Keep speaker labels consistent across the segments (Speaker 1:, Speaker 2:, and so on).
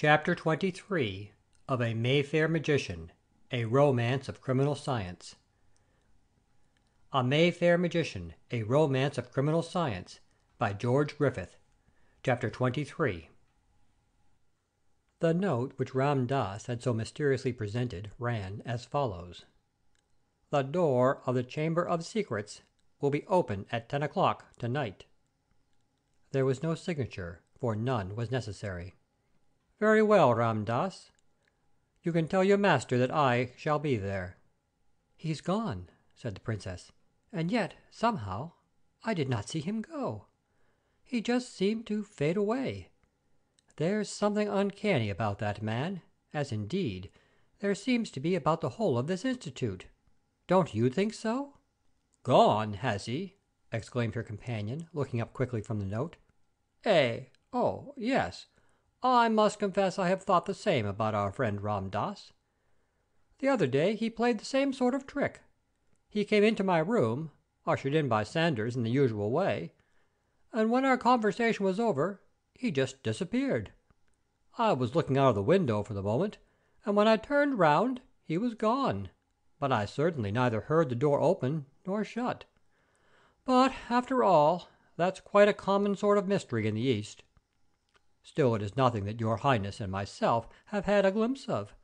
Speaker 1: CHAPTER Twenty Three OF A MAYFAIR MAGICIAN A ROMANCE OF CRIMINAL SCIENCE A MAYFAIR MAGICIAN A ROMANCE OF CRIMINAL SCIENCE By George Griffith CHAPTER Twenty Three. The note which Ram Dass had so mysteriously presented ran as follows: "The door of the Chamber of Secrets will be open at ten o'clock tonight." There was no signature, for none was necessary. "Very well, Ram Dass. You can tell your master that I shall be there." "He's gone," said the Princess, "and yet, somehow, I did not see him go. He just seemed to fade away. There's something uncanny about that man, as, indeed, there seems to be about the whole of this Institute. Don't you think so?" "Gone, has he?" exclaimed her companion, looking up quickly from the note. "Eh? Oh, yes. Oh, I must confess I have thought the same about our friend Ram Dass. The other day he played the same sort of trick. He came into my room, ushered in by Sanders in the usual way, and when our conversation was over he just disappeared. I was looking out of the window for the moment, and when I turned round he was gone, but I certainly neither heard the door open nor shut. But, after all, that's quite a common sort of mystery in the East. Still it is nothing that your Highness and myself have had a glimpse of,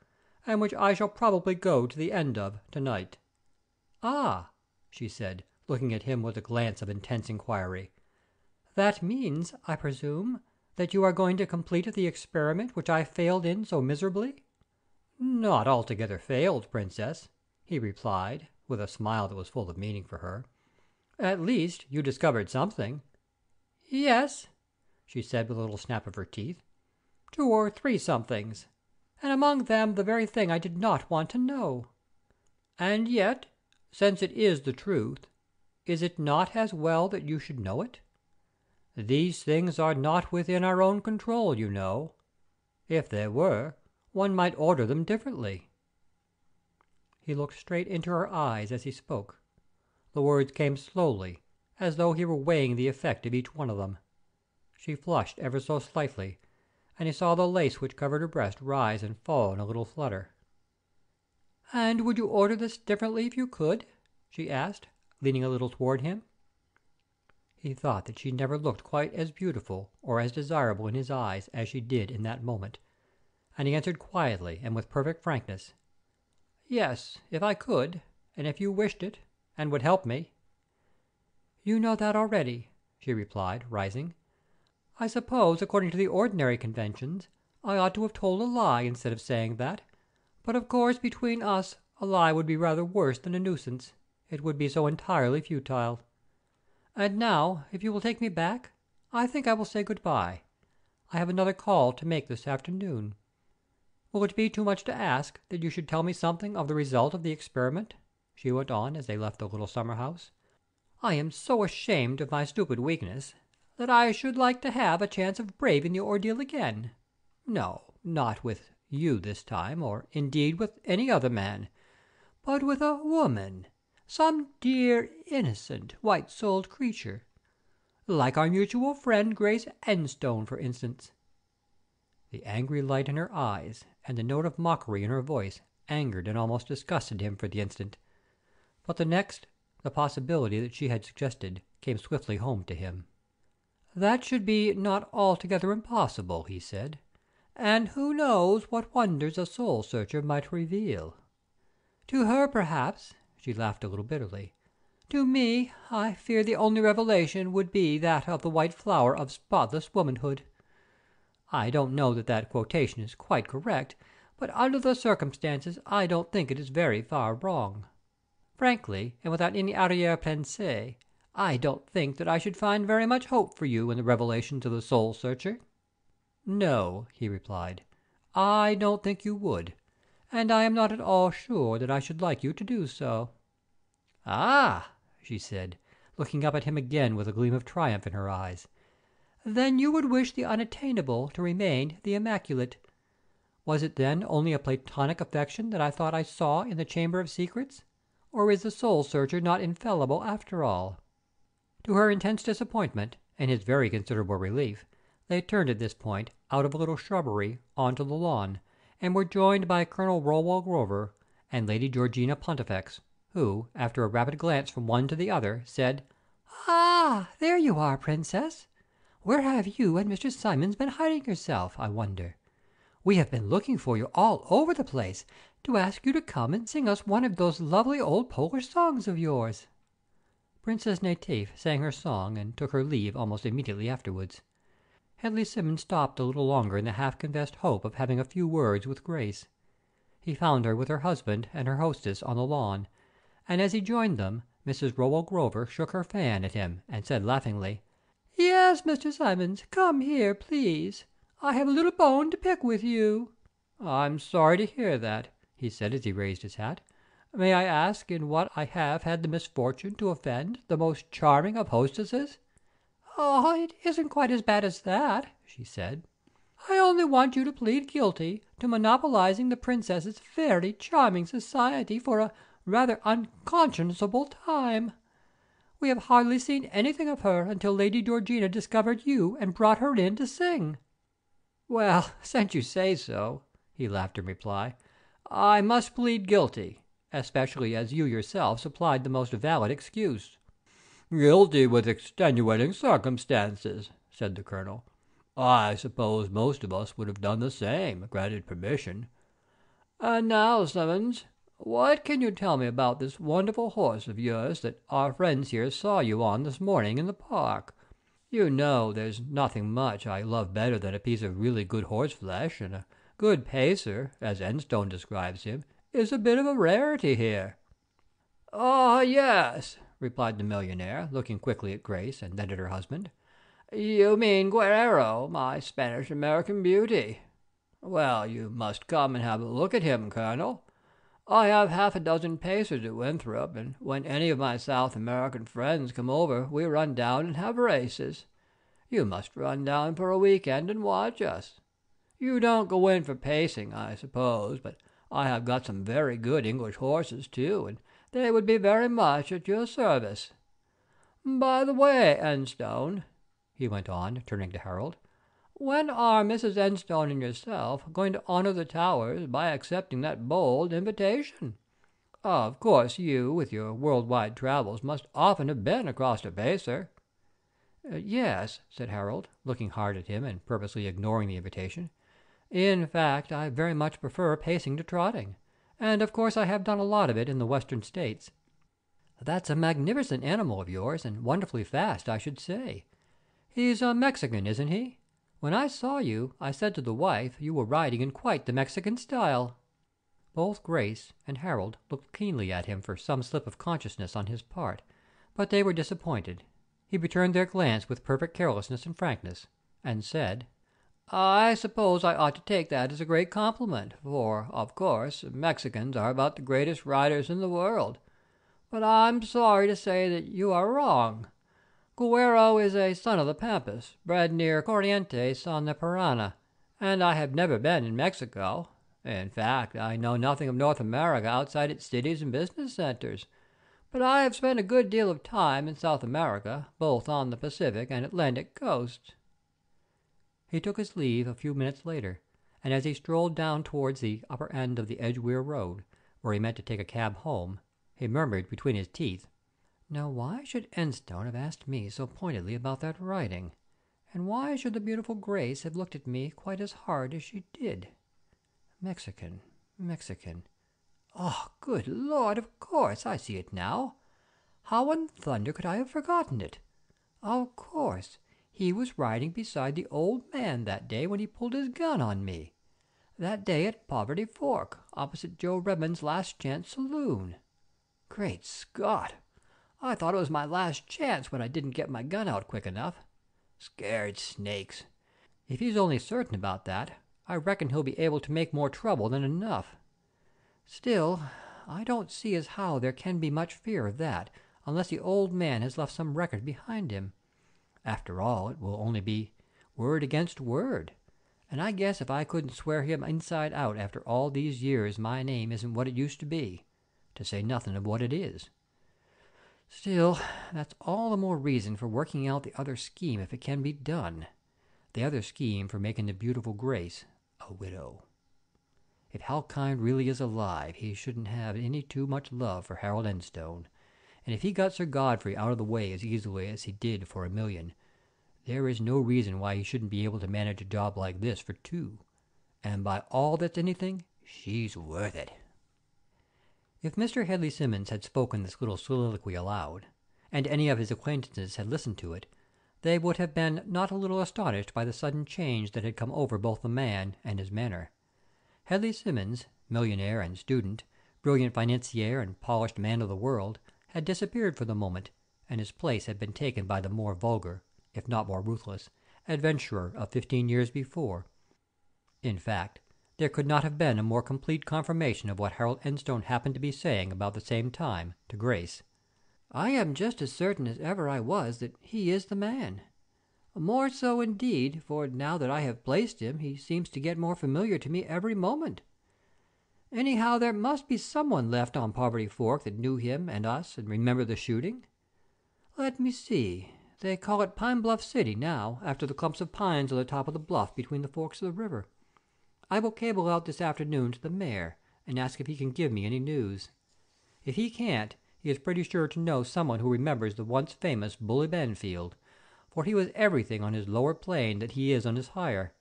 Speaker 1: and which I shall probably go to the end of to night. Ah!" she said, looking at him with a glance of intense inquiry, "that means, I presume, that you are going to complete the experiment which I failed in so miserably?" "Not altogether failed, Princess," he replied, with a smile that was full of meaning for her. "At least, you discovered something." "Yes?" she said with a little snap of her teeth. "Two or three somethings, and among them the very thing I did not want to know. And yet, since it is the truth, is it not as well that you should know it? These things are not within our own control, you know. If they were, one might order them differently." He looked straight into her eyes as he spoke. The words came slowly, as though he were weighing the effect of each one of them. She flushed ever so slightly, and he saw the lace which covered her breast rise and fall in a little flutter. "And would you order this differently if you could?" she asked, leaning a little toward him. He thought that she never looked quite as beautiful or as desirable in his eyes as she did in that moment, and he answered quietly and with perfect frankness: "Yes, if I could, and if you wished it, and would help me." "You know that already," she replied, rising. I suppose, according to the ordinary conventions, I ought to have told a lie instead of saying that, but of course between us a lie would be rather worse than a nuisance, it would be so entirely futile. And now, if you will take me back, I think I will say good bye. I have another call to make this afternoon. Will it be too much to ask that you should tell me something of the result of the experiment?" she went on, as they left the little summer house. "I am so ashamed of my stupid weakness that I should like to have a chance of braving the ordeal again no, not with you this time, or, indeed, with any other man, but with a woman, some dear, innocent, white souled creature like our mutual friend Grace Enstone, for instance." The angry light in her eyes and the note of mockery in her voice angered and almost disgusted him for the instant, but the next, the possibility that she had suggested came swiftly home to him. "That should be not altogether impossible," he said, "and who knows what wonders a soul searcher might reveal? To her, perhaps," she laughed a little bitterly; "to me, I fear the only revelation would be that of the white flower of spotless womanhood. I don't know that that quotation is quite correct, but under the circumstances I don't think it is very far wrong. Frankly, and without any arrière pensée. I don't think that I should find very much hope for you in the revelations of the soul searcher." "No," he replied, "I don't think you would, and I am not at all sure that I should like you to do so." "Ah!" she said, looking up at him again with a gleam of triumph in her eyes, "then you would wish the unattainable to remain the immaculate. Was it then only a Platonic affection that I thought I saw in the Chamber of Secrets, or is the soul searcher not infallible after all? To her intense disappointment, and his very considerable relief, they turned at this point out of a little shrubbery on to the lawn, and were joined by Colonel Rowell Grover and Lady Georgina Pontifex, who, after a rapid glance from one to the other, said: "Ah, there you are, Princess. Where have you and Mr. Symons been hiding yourself, I wonder? We have been looking for you all over the place, to ask you to come and sing us one of those lovely old Polish songs of yours. Princess Yetive sang her song and took her leave almost immediately afterwards. Hedley Simmons stopped a little longer in the half confessed hope of having a few words with Grace. He found her with her husband and her hostess on the lawn, and as he joined them Mrs. Rowell Grover shook her fan at him and said laughingly: "Yes, Mr. Simmons, come here, please. I have a little bone to pick with you." "I'm sorry to hear that," he said as he raised his hat. May I ask in what I have had the misfortune to offend the most charming of hostesses?" Oh, it isn't quite as bad as that," she said. "I only want you to plead guilty to monopolising the Princess's very charming society for a rather unconscionable time. We have hardly seen anything of her until Lady Georgina discovered you and brought her in to sing." "Well, since you say so," he laughed in reply, "I must plead guilty especially as you yourself supplied the most valid excuse." "Guilty with extenuating circumstances," said the Colonel. "I suppose most of us would have done the same, granted permission. And now, Simmons, what can you tell me about this wonderful horse of yours that our friends here saw you on this morning in the park? You know there's nothing much I love better than a piece of really good horse flesh and a good pacer, as Enstone describes him is a bit of a rarity here." "Ah, yes," replied the millionaire, looking quickly at Grace and then at her husband. "You mean Guerrero, my Spanish American beauty. Well, you must come and have a look at him, Colonel. I have half a dozen pacers at Winthrop, and when any of my South American friends come over we run down and have races. You must run down for a week end and watch us. You don't go in for pacing, I suppose, but. I have got some very good English horses, too, and they would be very much at your service. By the way, Enstone," he went on, turning to Harold, "when are Mrs. Enstone and yourself going to honor the Towers by accepting that bold invitation? Of course you, with your world wide travels, must often have been across to Pacer." Uh, "Yes," said Harold, looking hard at him and purposely ignoring the invitation. In fact, I very much prefer pacing to trotting, and of course I have done a lot of it in the Western States." "That's a magnificent animal of yours, and wonderfully fast, I should say. He's a Mexican, isn't he? When I saw you, I said to the wife you were riding in quite the Mexican style." Both Grace and Harold looked keenly at him for some slip of consciousness on his part, but they were disappointed. He returned their glance with perfect carelessness and frankness, and said. "I suppose I ought to take that as a great compliment, for, of course, Mexicans are about the greatest riders in the world, but I'm sorry to say that you are wrong. Guerrero is a son of the Pampas, bred near Corrientes on the Parana, and I have never been in Mexico. In fact, I know nothing of North America outside its cities and business centers, but I have spent a good deal of time in South America, both on the Pacific and Atlantic coasts. He took his leave a few minutes later, and as he strolled down towards the upper end of the Edgeware Road, where he meant to take a cab home, he murmured between his teeth: "Now why should Enstone have asked me so pointedly about that writing, and why should the beautiful Grace have looked at me quite as hard as she did? Mexican, Mexican. Ah, good Lord, of course, I see it now. How in thunder could I have forgotten it? Of course. He was riding beside the old man that day when he pulled his gun on me that day at Poverty Fork, opposite Joe Redman's Last Chance Saloon. Great Scott! I thought it was my last chance when I didn't get my gun out quick enough. Scared snakes! If he's only certain about that, I reckon he'll be able to make more trouble than enough. Still, I don't see as how there can be much fear of that, unless the old man has left some record behind him. After all, it will only be word against word, and I guess if I couldn't swear him inside out after all these years my name isn't what it used to be, to say nothing of what it is. Still, that's all the more reason for working out the other scheme if it can be done the other scheme for making the beautiful Grace a widow. If Halkind really is alive he shouldn't have any too much love for Harold Enstone and if he got Sir Godfrey out of the way as easily as he did for a million, there is no reason why he shouldn't be able to manage a job like this for two. And by all that's anything, she's worth it." If Mr. Hedley Simmons had spoken this little soliloquy aloud, and any of his acquaintances had listened to it, they would have been not a little astonished by the sudden change that had come over both the man and his manner. Hedley Simmons, millionaire and student, brilliant financier and polished man of the world, had disappeared for the moment, and his place had been taken by the more vulgar, if not more ruthless, adventurer of fifteen years before. In fact, there could not have been a more complete confirmation of what Harold Enstone happened to be saying about the same time to Grace. "I am just as certain as ever I was that he is the man. More so, indeed, for now that I have placed him he seems to get more familiar to me every moment. Anyhow, there must be some one left on Poverty Fork that knew him and us and remembered the shooting. Let me see, they call it Pine Bluff City now, after the clumps of pines on the top of the bluff between the forks of the river. I will cable out this afternoon to the mayor and ask if he can give me any news. If he can't, he is pretty sure to know some one who remembers the once famous Bully Benfield, for he was everything on his lower plane that he is on his higher.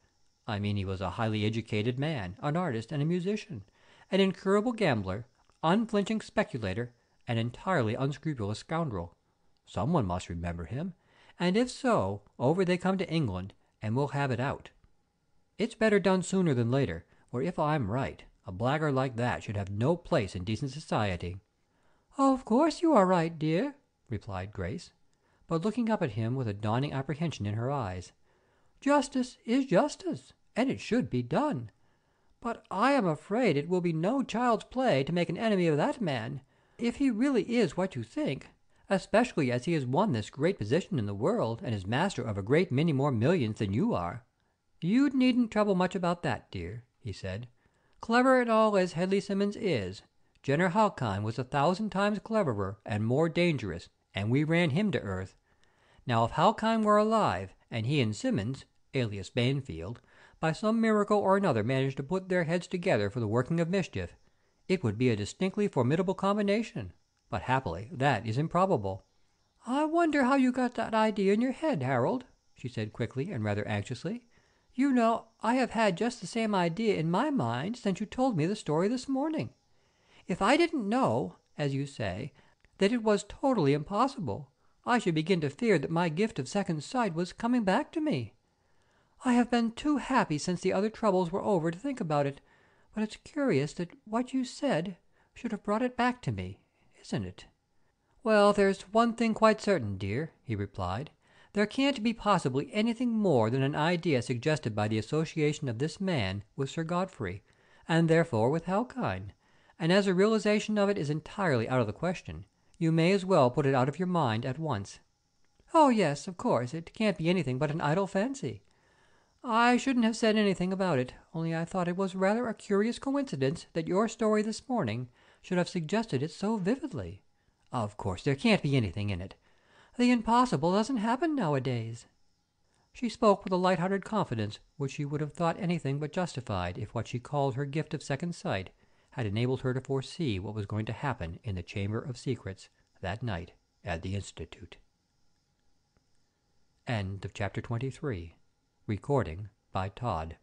Speaker 1: I mean he was a highly educated man, an artist, and a musician an incurable gambler, unflinching speculator, an entirely unscrupulous scoundrel. Someone must remember him, and if so, over they come to England, and we'll have it out. It's better done sooner than later, for if I'm right, a blackguard like that should have no place in decent society." "Of course you are right, dear," replied Grace, but looking up at him with a dawning apprehension in her eyes. "Justice is justice, and it should be done. But I am afraid it will be no child's play to make an enemy of that man, if he really is what you think, especially as he has won this great position in the world and is master of a great many more millions than you are." "You needn't trouble much about that, dear," he said. "Clever and all as Hedley Simmons is, Jenner Halcyon was a thousand times cleverer and more dangerous, and we ran him to earth. Now if Halcyon were alive, and he and Simmons, alias Banfield! by some miracle or another managed to put their heads together for the working of mischief, it would be a distinctly formidable combination, but happily that is improbable. "I wonder how you got that idea in your head, Harold," she said quickly and rather anxiously. "You know I have had just the same idea in my mind since you told me the story this morning. If I didn't know, as you say, that it was totally impossible, I should begin to fear that my gift of second sight was coming back to me. I have been too happy since the other troubles were over to think about it, but it's curious that what you said should have brought it back to me, isn't it?" "Well, there's one thing quite certain, dear," he replied. "There can't be possibly anything more than an idea suggested by the association of this man with Sir Godfrey, and therefore with Halkine. and as a realization of it is entirely out of the question, you may as well put it out of your mind at once." "Oh, yes, of course, it can't be anything but an idle fancy. I shouldn't have said anything about it, only I thought it was rather a curious coincidence that your story this morning should have suggested it so vividly. Of course, there can't be anything in it. The impossible doesn't happen nowadays." She spoke with a light hearted confidence which she would have thought anything but justified if what she called her gift of second sight had enabled her to foresee what was going to happen in the Chamber of Secrets that night at the Institute. CHAPTER twenty-three. Recording by Todd